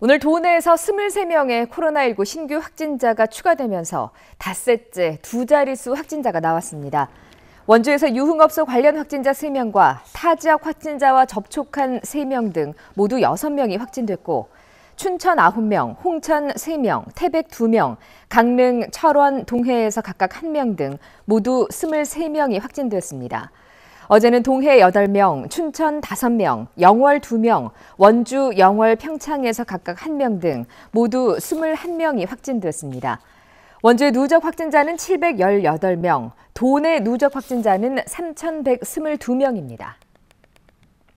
오늘 도내에서 23명의 코로나19 신규 확진자가 추가되면서 닷새째 두 자릿수 확진자가 나왔습니다. 원주에서 유흥업소 관련 확진자 3명과 타지역 확진자와 접촉한 3명 등 모두 6명이 확진됐고 춘천 9명, 홍천 3명, 태백 2명, 강릉, 철원, 동해에서 각각 1명 등 모두 23명이 확진됐습니다. 어제는 동해 8명, 춘천 5명, 영월 2명, 원주, 영월, 평창에서 각각 1명 등 모두 21명이 확진됐습니다. 원주의 누적 확진자는 718명, 도내 누적 확진자는 3,122명입니다.